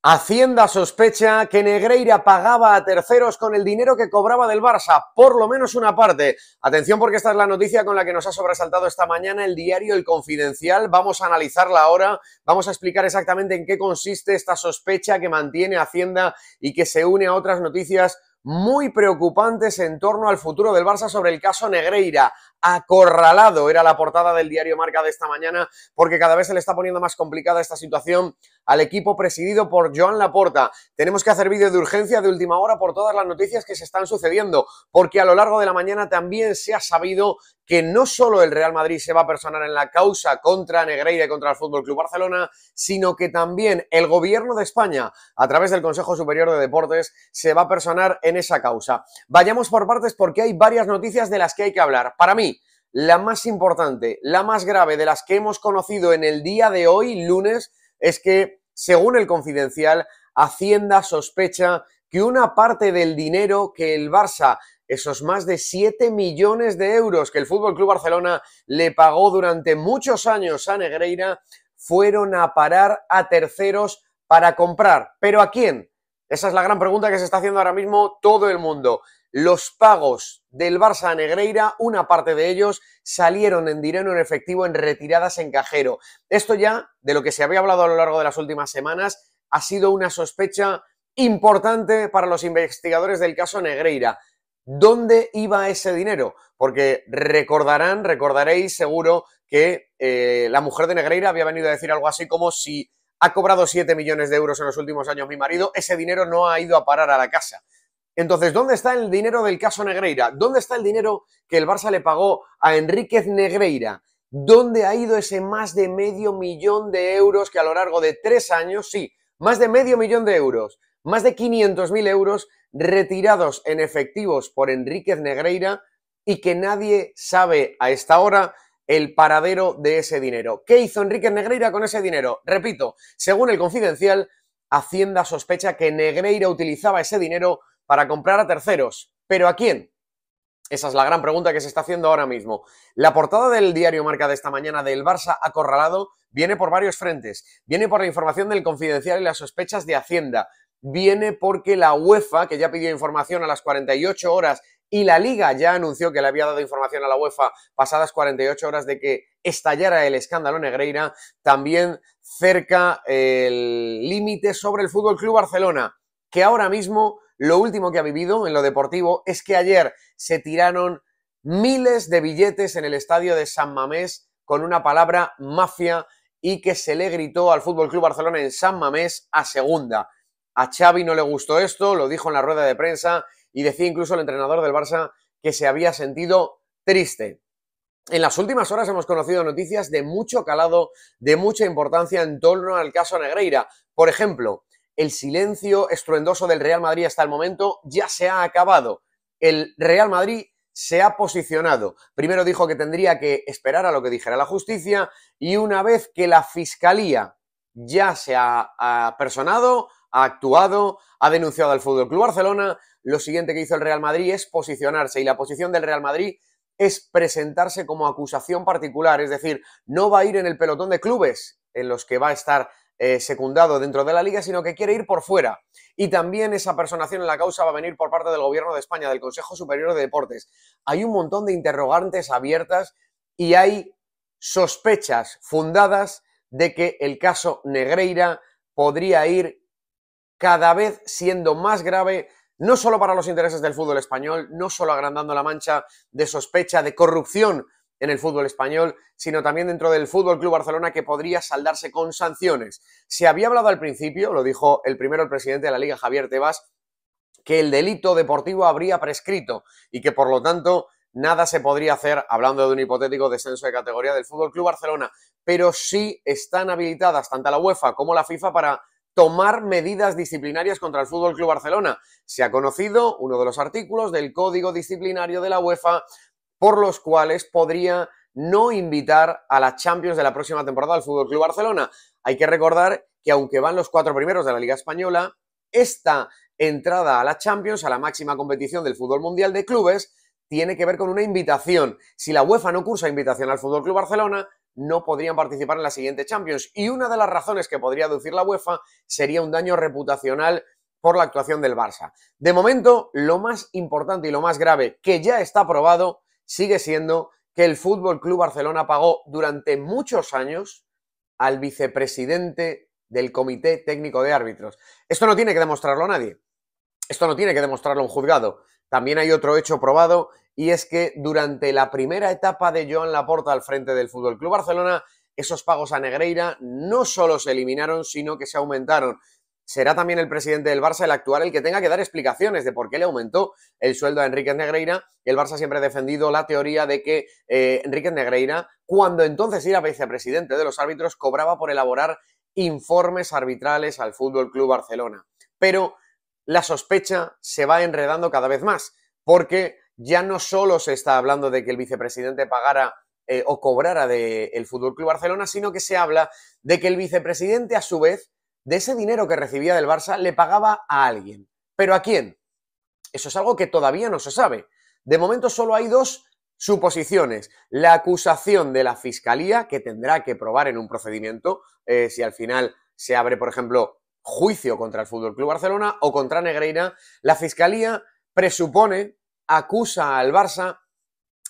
Hacienda sospecha que Negreira pagaba a terceros con el dinero que cobraba del Barça, por lo menos una parte. Atención porque esta es la noticia con la que nos ha sobresaltado esta mañana el diario El Confidencial. Vamos a analizarla ahora, vamos a explicar exactamente en qué consiste esta sospecha que mantiene Hacienda y que se une a otras noticias muy preocupantes en torno al futuro del Barça sobre el caso Negreira. Acorralado era la portada del diario Marca de esta mañana porque cada vez se le está poniendo más complicada esta situación al equipo presidido por Joan Laporta. Tenemos que hacer vídeo de urgencia de última hora por todas las noticias que se están sucediendo, porque a lo largo de la mañana también se ha sabido que no solo el Real Madrid se va a personar en la causa contra Negreira y contra el Fútbol Club Barcelona, sino que también el gobierno de España, a través del Consejo Superior de Deportes, se va a personar en esa causa. Vayamos por partes porque hay varias noticias de las que hay que hablar. Para mí, la más importante, la más grave de las que hemos conocido en el día de hoy, lunes, es que según el confidencial, Hacienda sospecha que una parte del dinero que el Barça esos más de 7 millones de euros que el Fútbol Club Barcelona le pagó durante muchos años a Negreira fueron a parar a terceros para comprar. ¿Pero a quién? Esa es la gran pregunta que se está haciendo ahora mismo todo el mundo los pagos del Barça a Negreira, una parte de ellos salieron en dinero en efectivo en retiradas en cajero. Esto ya, de lo que se había hablado a lo largo de las últimas semanas, ha sido una sospecha importante para los investigadores del caso Negreira. ¿Dónde iba ese dinero? Porque recordarán, recordaréis seguro que eh, la mujer de Negreira había venido a decir algo así como si ha cobrado 7 millones de euros en los últimos años mi marido, ese dinero no ha ido a parar a la casa. Entonces, ¿dónde está el dinero del caso Negreira? ¿Dónde está el dinero que el Barça le pagó a Enríquez Negreira? ¿Dónde ha ido ese más de medio millón de euros que a lo largo de tres años, sí, más de medio millón de euros, más de 500.000 euros retirados en efectivos por Enríquez Negreira y que nadie sabe a esta hora el paradero de ese dinero. ¿Qué hizo Enríquez Negreira con ese dinero? Repito, según el confidencial, Hacienda sospecha que Negreira utilizaba ese dinero para comprar a terceros. ¿Pero a quién? Esa es la gran pregunta que se está haciendo ahora mismo. La portada del diario Marca de esta mañana del Barça acorralado viene por varios frentes. Viene por la información del confidencial y las sospechas de Hacienda. Viene porque la UEFA, que ya pidió información a las 48 horas, y la liga ya anunció que le había dado información a la UEFA pasadas 48 horas de que estallara el escándalo Negreira, también cerca el límite sobre el Fútbol Club Barcelona, que ahora mismo lo último que ha vivido en lo deportivo es que ayer se tiraron miles de billetes en el estadio de San Mamés con una palabra mafia y que se le gritó al Fútbol Club Barcelona en San Mamés a segunda. A Xavi no le gustó esto, lo dijo en la rueda de prensa y decía incluso el entrenador del Barça que se había sentido triste. En las últimas horas hemos conocido noticias de mucho calado, de mucha importancia en torno al caso Negreira. Por ejemplo, el silencio estruendoso del Real Madrid hasta el momento ya se ha acabado. El Real Madrid se ha posicionado. Primero dijo que tendría que esperar a lo que dijera la justicia y una vez que la Fiscalía ya se ha, personado, ha actuado, ha denunciado al Fútbol Club Barcelona, lo siguiente que hizo el Real Madrid es posicionarse y la posición del Real Madrid es presentarse como acusación particular, es decir, no va a ir en el pelotón de clubes en los que va a estar eh, secundado dentro de la liga, sino que quiere ir por fuera. Y también esa personación en la causa va a venir por parte del Gobierno de España, del Consejo Superior de Deportes. Hay un montón de interrogantes abiertas y hay sospechas fundadas de que el caso Negreira podría ir cada vez siendo más grave, no solo para los intereses del fútbol español, no solo agrandando la mancha de sospecha de corrupción en el fútbol español, sino también dentro del Fútbol Club Barcelona que podría saldarse con sanciones. Se había hablado al principio, lo dijo el primero el presidente de la Liga, Javier Tebas, que el delito deportivo habría prescrito y que por lo tanto nada se podría hacer, hablando de un hipotético descenso de categoría del Fútbol Club Barcelona, pero sí están habilitadas tanto la UEFA como la FIFA para tomar medidas disciplinarias contra el Fútbol Club Barcelona. Se ha conocido uno de los artículos del Código Disciplinario de la UEFA por los cuales podría no invitar a la Champions de la próxima temporada al Fútbol Club Barcelona. Hay que recordar que aunque van los cuatro primeros de la Liga española, esta entrada a la Champions, a la máxima competición del fútbol mundial de clubes, tiene que ver con una invitación. Si la UEFA no cursa invitación al Fútbol Club Barcelona, no podrían participar en la siguiente Champions. Y una de las razones que podría aducir la UEFA sería un daño reputacional por la actuación del Barça. De momento, lo más importante y lo más grave que ya está probado sigue siendo que el Fútbol Club Barcelona pagó durante muchos años al vicepresidente del Comité Técnico de Árbitros. Esto no tiene que demostrarlo nadie. Esto no tiene que demostrarlo un juzgado. También hay otro hecho probado y es que durante la primera etapa de Joan Laporta al frente del Fútbol Club Barcelona, esos pagos a Negreira no solo se eliminaron, sino que se aumentaron será también el presidente del Barça, el actual, el que tenga que dar explicaciones de por qué le aumentó el sueldo a Enrique Negreira. el Barça siempre ha defendido la teoría de que eh, Enrique Negreira, cuando entonces era vicepresidente de los árbitros, cobraba por elaborar informes arbitrales al Fútbol Club Barcelona. Pero la sospecha se va enredando cada vez más, porque ya no solo se está hablando de que el vicepresidente pagara eh, o cobrara del FC Fútbol Club Barcelona, sino que se habla de que el vicepresidente, a su vez, de ese dinero que recibía del Barça le pagaba a alguien. ¿Pero a quién? Eso es algo que todavía no se sabe. De momento solo hay dos suposiciones. La acusación de la Fiscalía, que tendrá que probar en un procedimiento, eh, si al final se abre, por ejemplo, juicio contra el Fútbol Club Barcelona o contra Negreira, la Fiscalía presupone, acusa al Barça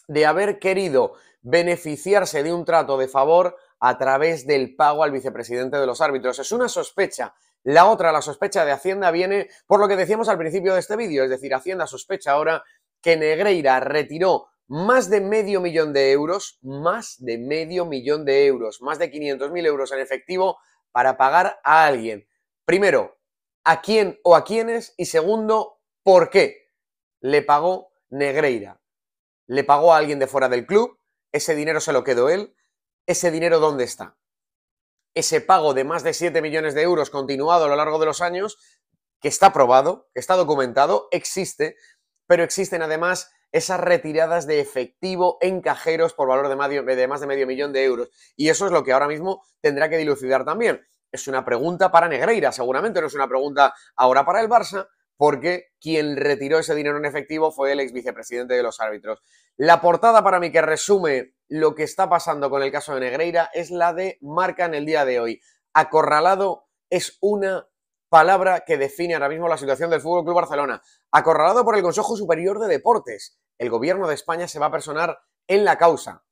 de haber querido beneficiarse de un trato de favor a través del pago al vicepresidente de los árbitros. Es una sospecha. La otra, la sospecha de Hacienda, viene por lo que decíamos al principio de este vídeo, es decir, Hacienda sospecha ahora que Negreira retiró más de medio millón de euros, más de medio millón de euros, más de 500.000 euros en efectivo para pagar a alguien. Primero, a quién o a quiénes y segundo, por qué le pagó Negreira. Le pagó a alguien de fuera del club, ese dinero se lo quedó él, ¿ese dinero dónde está? Ese pago de más de 7 millones de euros continuado a lo largo de los años, que está probado, que está documentado, existe, pero existen además esas retiradas de efectivo en cajeros por valor de, de más de medio millón de euros. Y eso es lo que ahora mismo tendrá que dilucidar también. Es una pregunta para Negreira, seguramente no es una pregunta ahora para el Barça, porque quien retiró ese dinero en efectivo fue el ex vicepresidente de los árbitros. La portada para mí que resume lo que está pasando con el caso de Negreira es la de marca en el día de hoy. Acorralado es una palabra que define ahora mismo la situación del Fútbol Club Barcelona. Acorralado por el Consejo Superior de Deportes. El gobierno de España se va a personar en la causa.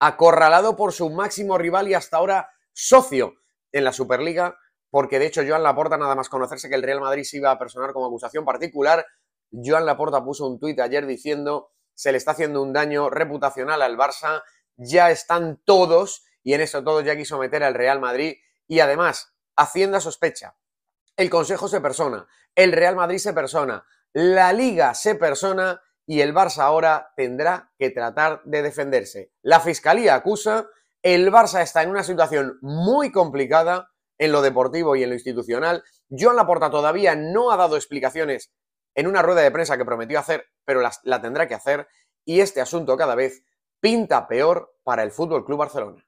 Acorralado por su máximo rival y hasta ahora socio en la Superliga, porque de hecho Joan Laporta, nada más conocerse que el Real Madrid se iba a personar como acusación particular, Joan Laporta puso un tuit ayer diciendo se le está haciendo un daño reputacional al Barça, ya están todos, y en eso todos ya quiso meter al Real Madrid, y además, Hacienda sospecha, el Consejo se persona, el Real Madrid se persona, la Liga se persona, y el Barça ahora tendrá que tratar de defenderse. La Fiscalía acusa, el Barça está en una situación muy complicada en lo deportivo y en lo institucional. Joan Laporta todavía no ha dado explicaciones en una rueda de prensa que prometió hacer, pero la, tendrá que hacer, y este asunto cada vez pinta peor para el Fútbol Club Barcelona.